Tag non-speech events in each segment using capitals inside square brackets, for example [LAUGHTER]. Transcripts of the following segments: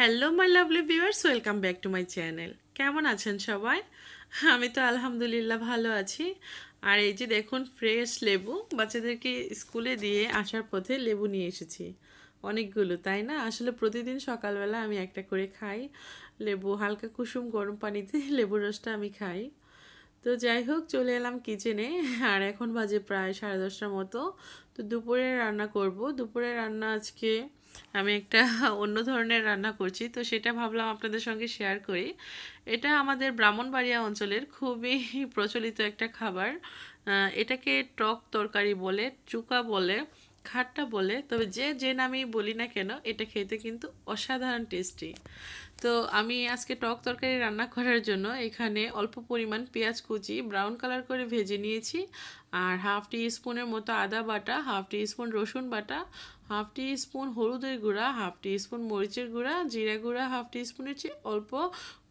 Hello my lovely viewers welcome back to my channel কেমন আছেন সবাই আমি তো আলহামদুলিল্লাহ ভালো আছি আর এই যে দেখুন ফ্রেশ লেবু বাচ্চাদেরকে স্কুলে দিয়ে আসার পথে লেবু নিয়ে এসেছি অনেকগুলো তাই না আসলে প্রতিদিন সকালবেলা আমি একটা করে খাই লেবু হালকা কুসুম গরম পানিতে [LAUGHS] লেবুর রসটা আমি খাই তো যাই হোক চলে এলাম কিচেনে আর এখন বাজে প্রায় সাড়ে দশটার মতো তো দুপুরে রান্না করব দুপুরে রান্না আজকে আমি একটা [LAUGHS] অন্য ধরনের রান্না করছি তো সেটা ভাবলাম আপনাদের সঙ্গে শেয়ার করি এটা আমাদের ব্রাহ্মণবাড়িয়া অঞ্চলের খুবই [LAUGHS] প্রচলিত একটা খাবার এটাকে টক তরকারি বলে চুকা বলে খাট্টা বলে তবে যে যে নামেই বলি না কেন এটা খেতে কিন্তু অসাধারণ টেস্টি তো আমি আজকে টক তরকারি রান্না করার জন্য এখানে অল্প পরিমাণ পেঁয়াজ কুচি ব্রাউন কালার করে ভেজে নিয়েছি আর হাফ টি স্পুনের মতো আদা বাটা হাফ টি স্পুন রসুন বাটা হাফ টি স্পুন হলুদের গুঁড়া হাফ টি স্পুন মরিচের গুঁড়া জিরা গুঁড়া হাফ টি স্পুনের চেয়ে অল্প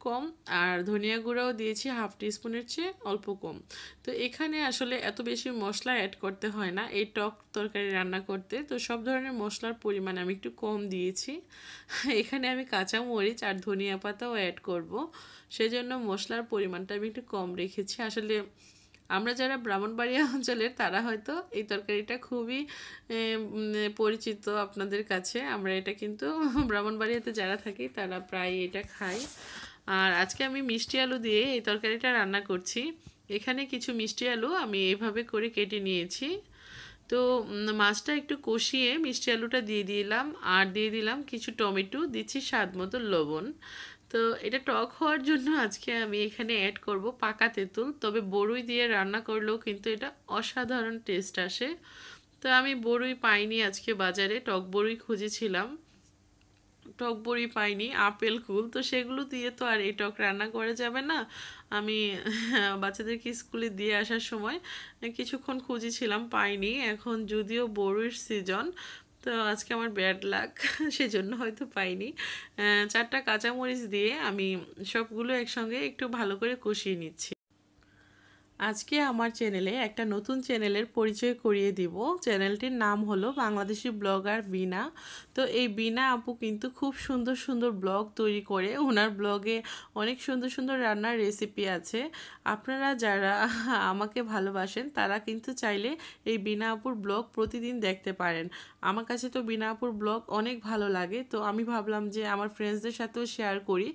কম আর ধনিয়া গুঁড়াও দিয়েছি হাফ টি স্পুনের চেয়ে অল্প কম তো এখানে আসলে এত বেশি মশলা অ্যাড করতে হয় না এই টক তরকারি রান্না করতে তো সব ধরনের মশলার পরিমাণ আমি একটু কম দিয়েছি এখানে আমি কাঁচা মরিচ আর ধনিয়া পাতাও অ্যাড করব সেজন্য মশলার পরিমাণটা আমি একটু কম রেখেছি আসলে আমরা যারা ব্রাহ্মণবাড়িয়া [LAUGHS] অঞ্চলের তারা হয়তো এই তরকারিটা খুবই পরিচিত আপনাদের কাছে আমরা এটা কিন্তু [LAUGHS] ব্রাহ্মণবাড়িয়াতে যারা থাকি তারা প্রায় এটা খাই আর আজকে আমি মিষ্টি আলু দিয়ে এই তরকারিটা রান্না করছি এখানে কিছু মিষ্টি আলু আমি এভাবে করে কেটে নিয়েছি তো মাছটা একটু কষিয়ে মিষ্টি আলুটা দিয়ে দিলাম আর দিয়ে দিলাম কিছু টমেটো দিচ্ছি স্বাদ মতো লবণ তো এটা টক হওয়ার জন্য আজকে আমি এখানে অ্যাড করব পাকা তেঁতুল তবে বড়ুই দিয়ে রান্না করলেও কিন্তু এটা অসাধারণ টেস্ট আসে তো আমি বড়ুই পাইনি আজকে বাজারে টক বড়ুই খুঁজেছিলাম টক বড়ি পাইনি আপেল কুল তো সেগুলো দিয়ে তো আর এই টক রান্না করা যাবে না আমি [LAUGHS] বাচ্চাদেরকে স্কুলে দিয়ে আসার সময় কিছুক্ষণ খুঁজেছিলাম পাইনি এখন যদিও বড়ুর সিজন তো আজকে আমার ব্যাড লাক [LAUGHS] সেজন্য হয়তো পাইনি চারটা কাঁচামরিচ দিয়ে আমি সবগুলো একসঙ্গে একটু ভালো করে কষিয়ে নিচ্ছি আজকে আমার চ্যানেলে একটা নতুন চ্যানেলের পরিচয় করিয়ে দিব চ্যানেলটির নাম হলো বাংলাদেশি ব্লগার বিনা তো এই বিনা আপু কিন্তু খুব সুন্দর সুন্দর ব্লগ তৈরি করে ওনার ব্লগে অনেক সুন্দর সুন্দর রান্নার রেসিপি আছে আপনারা যারা [LAUGHS] আমাকে ভালোবাসেন তারা কিন্তু চাইলে এই বিনা আপুর ব্লগ প্রতিদিন দেখতে পারেন আমার কাছে তো বিনাপুর ব্লগ অনেক ভালো লাগে তো আমি ভাবলাম যে আমার ফ্রেন্ডসদের সাথেও শেয়ার করি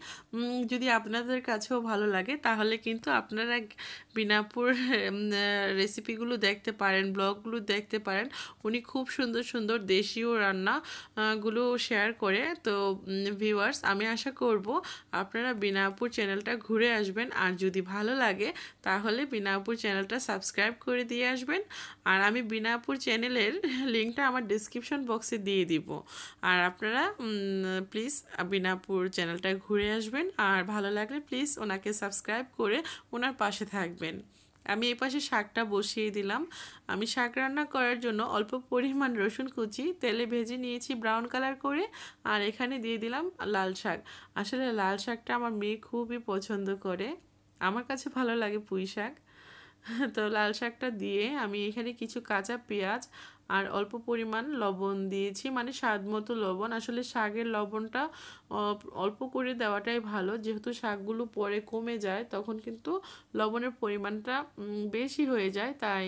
যদি আপনাদের কাছেও ভালো লাগে তাহলে কিন্তু আপনারা বিনাপুর রেসিপিগুলো দেখতে পারেন ব্লগগুলো দেখতে পারেন উনি খুব সুন্দর সুন্দর দেশীয় রান্নাগুলো শেয়ার করে তো ভিউয়ার্স আমি আশা করব আপনারা বিনাপুর চ্যানেলটা ঘুরে আসবেন আর যদি ভালো লাগে তাহলে বিনাপুর চ্যানেলটা সাবস্ক্রাইব করে দিয়ে আসবেন আর আমি বিনাপুর চ্যানেলের লিঙ্কটা আমার ডিসক্রিপ ডিসক্রিপশন বক্সে দিয়ে দিব আর আপনারা প্লিজ বিনাপুর চ্যানেলটা ঘুরে আসবেন আর ভালো লাগলে প্লিজ ওনাকে সাবস্ক্রাইব করে ওনার পাশে থাকবেন আমি এই পাশে শাকটা বসিয়ে দিলাম আমি শাক রান্না করার জন্য অল্প পরিমাণ রসুন কুচি তেলে ভেজে নিয়েছি ব্রাউন কালার করে আর এখানে দিয়ে দিলাম লাল শাক আসলে লাল শাকটা আমার মেয়ে খুবই পছন্দ করে আমার কাছে ভালো লাগে পুঁই শাক তো লাল শাকটা দিয়ে আমি এখানে কিছু কাঁচা পেঁয়াজ আর অল্প পরিমাণ লবণ দিয়েছি মানে স্বাদ মতো লবণ আসলে শাকের লবণটা অল্প করে দেওয়াটাই ভালো যেহেতু শাকগুলো পরে কমে যায় তখন কিন্তু লবণের পরিমাণটা বেশি হয়ে যায় তাই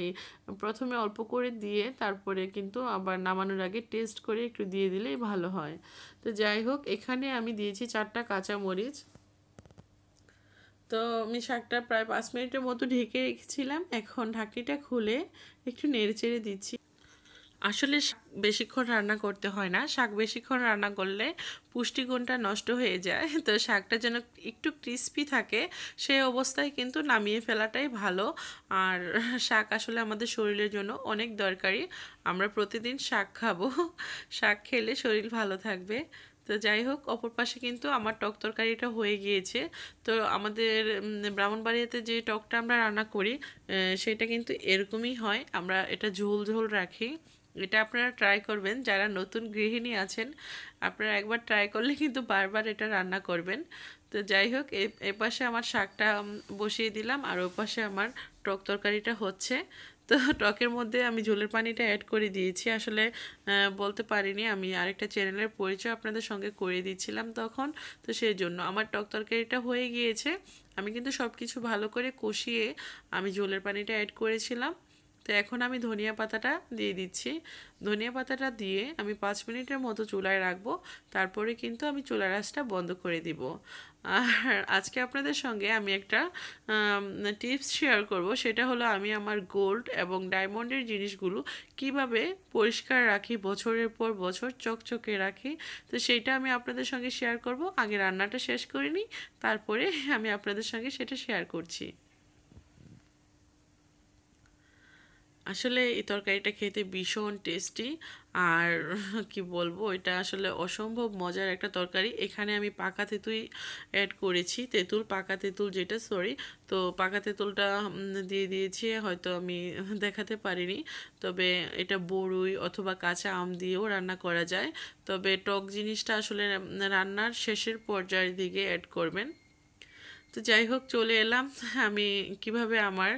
প্রথমে অল্প করে দিয়ে তারপরে কিন্তু আবার নামানোর আগে টেস্ট করে একটু দিয়ে দিলেই ভালো হয় তো যাই হোক এখানে আমি দিয়েছি চারটা কাঁচামরিচ তো আমি শাকটা প্রায় পাঁচ মিনিটের মতো ঢেকে রেখেছিলাম এখন ঢাকনিটা খুলে একটু নেড়ে চেড়ে দিচ্ছি আসলে বেশিক্ষণ রান্না করতে হয় না শাক বেশিক্ষণ রান্না করলে পুষ্টিগুণটা নষ্ট হয়ে যায় তো শাকটা যেন একটু ক্রিস্পি থাকে সেই অবস্থায় কিন্তু নামিয়ে ফেলাটাই ভালো আর শাক আসলে আমাদের শরীরের জন্য অনেক দরকারি আমরা প্রতিদিন শাক খাবো শাক খেলে শরীর ভালো থাকবে তো যাই হোক অপর পাশে কিন্তু আমার টক তরকারিটা হয়ে গিয়েছে তো আমাদের ব্রাহ্মণবাড়িয়াতে যে টকটা আমরা রান্না করি সেটা কিন্তু এরকমই হয় আমরা এটা ঝোল ঝোল রাখি এটা আপনারা ট্রাই করবেন যারা নতুন গৃহিণী আছেন আপনারা একবার ট্রাই করলে কিন্তু বারবার এটা রান্না করবেন তো যাই হোক এ পাশে আমার শাকটা বসিয়ে দিলাম আর ও পাশে আমার টক তরকারিটা হচ্ছে তো টকের মধ্যে আমি ঝোলের পানিটা অ্যাড করে দিয়েছি আসলে বলতে পারিনি আমি আরেকটা চ্যানেলের পরিচয় আপনাদের সঙ্গে করে দিচ্ছিলাম তখন তো সেই জন্য আমার টক তরকারিটা হয়ে গিয়েছে আমি কিন্তু সব কিছু ভালো করে কষিয়ে আমি ঝোলের পানিটা অ্যাড করেছিলাম তো এখন আমি ধনিয়া পাতাটা দিয়ে দিচ্ছি ধনিয়া পাতাটা দিয়ে আমি পাঁচ মিনিটের মতো চুলায় রাখবো তারপরে কিন্তু আমি চুলার রাসটা বন্ধ করে দিব আর আজকে আপনাদের সঙ্গে আমি একটা টিপস শেয়ার করব সেটা হলো আমি আমার গোল্ড এবং ডায়মন্ডের জিনিসগুলো কিভাবে পরিষ্কার রাখি বছরের পর বছর চকচকে রাখি তো সেইটা আমি আপনাদের সঙ্গে শেয়ার করব আগে রান্নাটা শেষ করে নিই তারপরে আমি আপনাদের সঙ্গে সেটা শেয়ার করছি আসলে এই তরকারিটা খেতে ভীষণ টেস্টি আর [LAUGHS] কি বলবো এটা আসলে অসম্ভব মজার একটা তরকারি এখানে আমি পাকা তেঁতুই অ্যাড করেছি তেঁতুল পাকা তেঁতুল যেটা সরি তো পাকা তেঁতুলটা দিয়ে দিয়েছি হয়তো আমি [LAUGHS] দেখাতে পারিনি তবে এটা বড়ুই অথবা কাঁচা আম দিয়েও রান্না করা যায় তবে টক জিনিসটা আসলে রান্নার শেষের পর্যায়ের দিকে অ্যাড করবেন তো যাই হোক চলে এলাম আমি কিভাবে আমার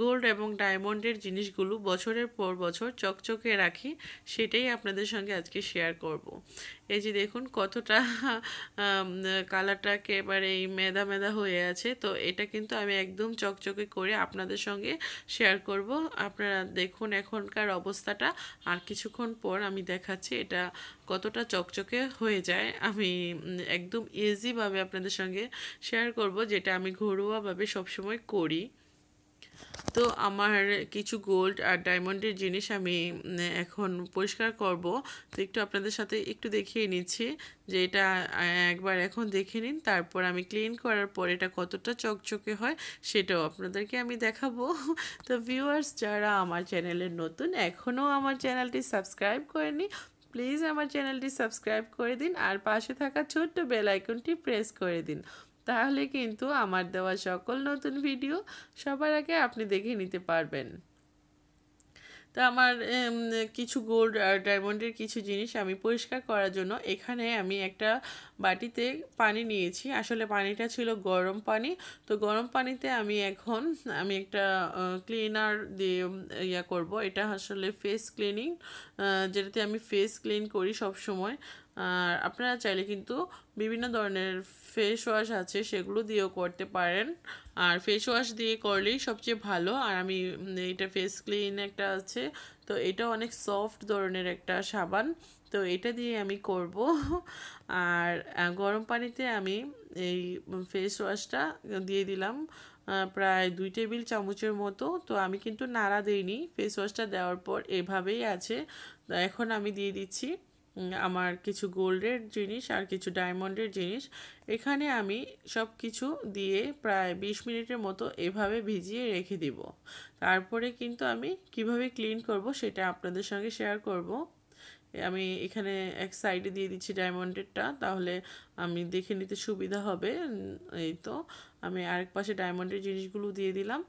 গোল্ড এবং ডায়মন্ডের জিনিসগুলো বছরের পর বছর চকচকে রাখি সেটাই আপনাদের সঙ্গে আজকে শেয়ার করব। এই যে দেখুন কতটা কালারটাকে এবারে মেদা মেদা হয়ে আছে তো এটা কিন্তু আমি একদম চকচকে করে আপনাদের সঙ্গে শেয়ার করব আপনারা দেখুন এখনকার অবস্থাটা আর কিছুক্ষণ পর আমি দেখাচ্ছি এটা কতটা চকচকে হয়ে যায় আমি একদম ইজিভাবে আপনাদের সঙ্গে শেয়ার করব যেটা আমি ঘরোয়াভাবে সবসময় করি তো আমার কিছু গোল্ড আর ডায়মন্ডের জিনিস আমি এখন পরিষ্কার করব তো একটু আপনাদের সাথে একটু দেখিয়ে নিচ্ছি যে এটা একবার এখন দেখে নিন তারপর আমি ক্লিন করার পর এটা কতটা চকচকে হয় সেটাও আপনাদেরকে আমি দেখাবো [LAUGHS] তো ভিউয়ার্স যারা আমার চ্যানেলের নতুন এখনও আমার চ্যানেলটি সাবস্ক্রাইব করেনি প্লিজ আমার চ্যানেলটি সাবস্ক্রাইব করে দিন আর পাশে থাকা ছোট্ট বেল আইকনটি প্রেস করে দিন তাহলে কিন্তু আমার দেওয়া সকল নতুন ভিডিও সবার আগে আপনি দেখে নিতে পারবেন তো আমার কিছু গোল্ড আর ডায়মন্ডের কিছু জিনিস আমি পরিষ্কার করার জন্য এখানে আমি একটা বাটিতে পানি নিয়েছি আসলে পানিটা ছিল গরম পানি তো গরম পানিতে আমি এখন আমি একটা ক্লিনার দিয়ে ইয়া করব এটা আসলে ফেস ক্লিনিং যেটাতে আমি ফেস ক্লিন করি সব সময় আর আপনারা চাইলে কিন্তু বিভিন্ন ধরনের ফেস ওয়াশ আছে সেগুলো দিয়েও করতে পারেন আর ফেস ওয়াশ দিয়ে করলেই সবচেয়ে ভালো আর আমি এটা ফেস ক্লিন একটা আছে তো এটা অনেক সফট ধরনের একটা সাবান তো এটা দিয়ে আমি করব আর গরম পানিতে আমি এই ফেস ওয়াশটা দিয়ে দিলাম প্রায় দুই টেবিল চামচের মতো তো আমি কিন্তু নাড়া দিইনি ফেস ওয়াশটা দেওয়ার পর এভাবেই আছে এখন আমি দিয়ে দিচ্ছি আমার কিছু গোল্ডের জিনিস আর কিছু ডায়মন্ডের জিনিস এখানে আমি সব কিছু দিয়ে প্রায় ২০ মিনিটের মতো এভাবে ভিজিয়ে রেখে দিব তারপরে কিন্তু আমি কিভাবে ক্লিন করব সেটা আপনাদের সঙ্গে শেয়ার করব আমি এখানে এক সাইডে দিয়ে দিচ্ছি ডায়মন্ডেরটা তাহলে আমি দেখে নিতে সুবিধা হবে এই তো আমি আরেক পাশে ডায়মন্ডের জিনিসগুলো দিয়ে দিলাম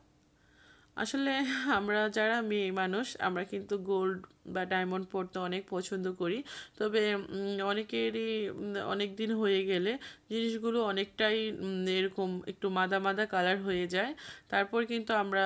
আসলে আমরা যারা মেয়ে মানুষ আমরা কিন্তু গোল্ড বা ডায়মন্ড পরতে অনেক পছন্দ করি তবে অনেকেরই অনেক দিন হয়ে গেলে জিনিসগুলো অনেকটাই এরকম একটু মাদা মাদা কালার হয়ে যায় তারপর কিন্তু আমরা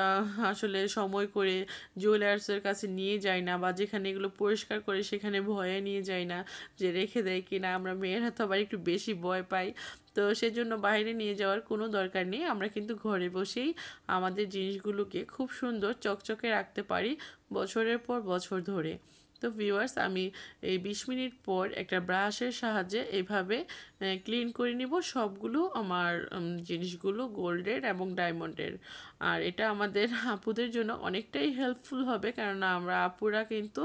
আসলে সময় করে জুয়েলার্সের কাছে নিয়ে যাই না বা যেখানে এগুলো পরিষ্কার করে সেখানে ভয়ে নিয়ে যাই না যে রেখে দেয় কিনা আমরা মেয়ের হাত আবার একটু বেশি ভয় পাই তো সেজন্য বাইরে নিয়ে যাওয়ার কোনো দরকার নেই আমরা কিন্তু ঘরে বসেই আমাদের জিনিসগুলোকে খুব সুন্দর চকচকে রাখতে পারি বছরের পর বছর ধরে তো ভিউয়ার্স আমি এই বিশ মিনিট পর একটা ব্রাশের সাহায্যে এইভাবে ক্লিন করে নিব সবগুলো আমার জিনিসগুলো গোল্ডের এবং ডায়মন্ডের আর এটা আমাদের [LAUGHS] আপুদের জন্য অনেকটাই হেল্পফুল হবে কেননা আমরা আপুরা কিন্তু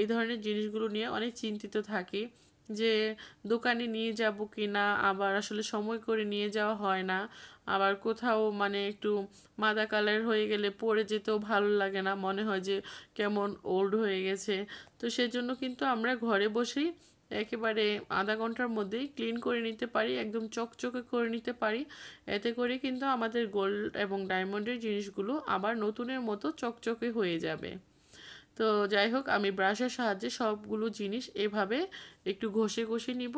এই ধরনের জিনিসগুলো নিয়ে অনেক চিন্তিত থাকি যে দোকানে নিয়ে যাব কি না আবার আসলে সময় করে নিয়ে যাওয়া হয় না আবার কোথাও মানে একটু মাদা কালার হয়ে গেলে পরে যেতেও ভালো লাগে না মনে হয় যে কেমন ওল্ড হয়ে গেছে তো সেজন্য কিন্তু আমরা ঘরে বসেই একেবারে আধা ঘন্টার মধ্যেই ক্লিন করে নিতে পারি একদম চকচকে করে নিতে পারি এতে করে কিন্তু আমাদের গোল্ড এবং ডায়মন্ডের জিনিসগুলো আবার নতুনের মতো চকচকে হয়ে যাবে তো যাই হোক আমি ব্রাশের সাহায্যে সবগুলো জিনিস এভাবে একটু ঘষে ঘষে নিব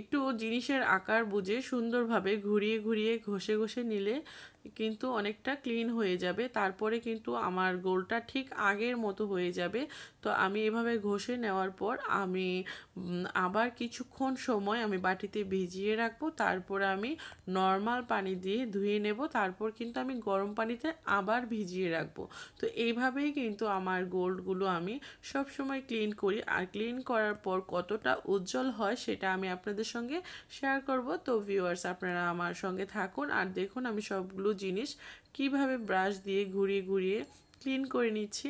একটু জিনিসের আকার বুঝে সুন্দরভাবে ঘুরিয়ে ঘুরিয়ে ঘষে ঘষে নিলে কিন্তু অনেকটা ক্লিন হয়ে যাবে তারপরে কিন্তু আমার গোলটা ঠিক আগের মতো হয়ে যাবে তো আমি এভাবে ঘষে নেওয়ার পর আমি আবার কিছুক্ষণ সময় আমি বাটিতে ভিজিয়ে রাখবো তারপরে আমি নর্মাল পানি দিয়ে ধুয়ে নেব তারপর কিন্তু আমি গরম পানিতে আবার ভিজিয়ে রাখবো তো এইভাবেই কিন্তু আমার গোল্ডগুলো আমি সব সময় ক্লিন করি আর ক্লিন করার পর কতটা উজ্জ্বল হয় সেটা আমি আপনাদের সঙ্গে শেয়ার করব তো ভিউয়ার্স আপনারা আমার সঙ্গে থাকুন আর দেখুন আমি সবগুলো জিনিস কিভাবে ব্রাশ দিয়ে ঘুরিয়ে ঘুরিয়ে ক্লিন করে নিচ্ছি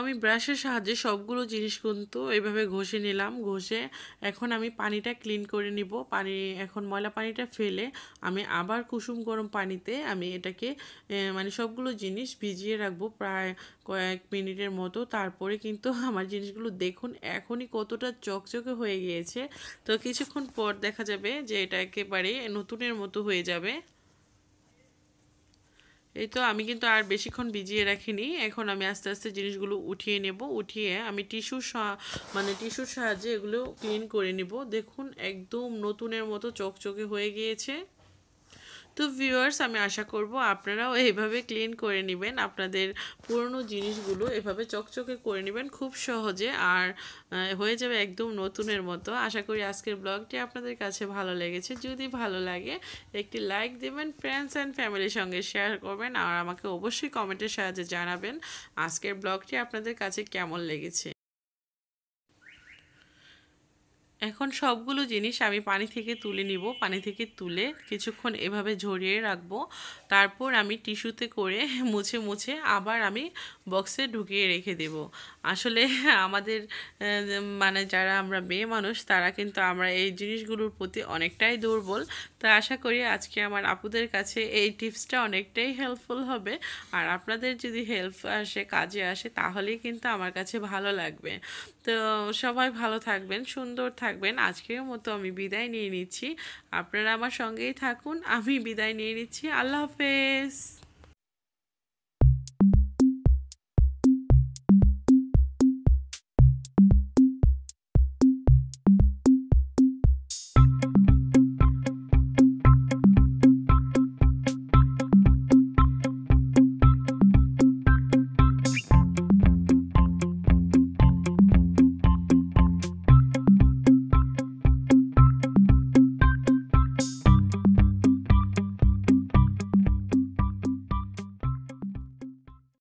আমি ব্রাশের সাহায্যে সবগুলো জিনিস কিন্তু এইভাবে ঘষে নিলাম ঘষে এখন আমি পানিটা ক্লিন করে নিব পানি এখন ময়লা পানিটা ফেলে আমি আবার কুসুম গরম পানিতে আমি এটাকে মানে সবগুলো জিনিস ভিজিয়ে রাখবো প্রায় কয়েক মিনিটের মতো তারপরে কিন্তু আমার জিনিসগুলো দেখুন এখনই কতটা চকচকে হয়ে গিয়েছে তো কিছুক্ষণ পর দেখা যাবে যে এটা একেবারে নতুনের মতো হয়ে যাবে এই তো আমি কিন্তু আর বেশিক্ষণ ভিজিয়ে রাখিনি এখন আমি আস্তে আস্তে জিনিসগুলো উঠিয়ে নেব উঠিয়ে আমি টিস্যু মানে টিস্যুর সাহায্যে এগুলো ক্লিন করে নেব দেখুন একদম নতুনের মতো চকচকে হয়ে গিয়েছে তো ভিউয়ার্স আমি আশা করব আপনারাও এইভাবে ক্লিন করে নেবেন আপনাদের পুরনো জিনিসগুলো এভাবে চকচকে করে নেবেন খুব সহজে আর হয়ে যাবে একদম নতুনের মতো আশা করি আজকের ব্লগটি আপনাদের কাছে ভালো লেগেছে যদি ভালো লাগে একটি লাইক দেবেন ফ্রেন্ডস অ্যান্ড ফ্যামিলির সঙ্গে শেয়ার করবেন আর আমাকে অবশ্যই কমেন্টের সাহায্যে জানাবেন আজকের ব্লগটি আপনাদের কাছে কেমন লেগেছে এখন সবগুলো জিনিস আমি পানি থেকে তুলে নিব পানি থেকে তুলে কিছুক্ষণ এভাবে ঝরিয়ে রাখবো তারপর আমি টিস্যুতে করে মুছে মুছে আবার আমি বক্সে ঢুকিয়ে রেখে দেব আসলে আমাদের মানে যারা আমরা মেয়ে মানুষ তারা কিন্তু আমরা এই জিনিসগুলোর প্রতি অনেকটাই দুর্বল তো আশা করি আজকে আমার আপুদের কাছে এই টিপসটা অনেকটাই হেল্পফুল হবে আর আপনাদের যদি হেল্প আসে কাজে আসে তাহলেই কিন্তু আমার কাছে ভালো লাগবে তো সবাই ভালো থাকবেন সুন্দর থাকবেন আজকের মতো আমি বিদায় নিয়ে নিচ্ছি আপনারা আমার সঙ্গেই থাকুন আমি বিদায় নিয়ে নিচ্ছি আল্লাহ হাফেজ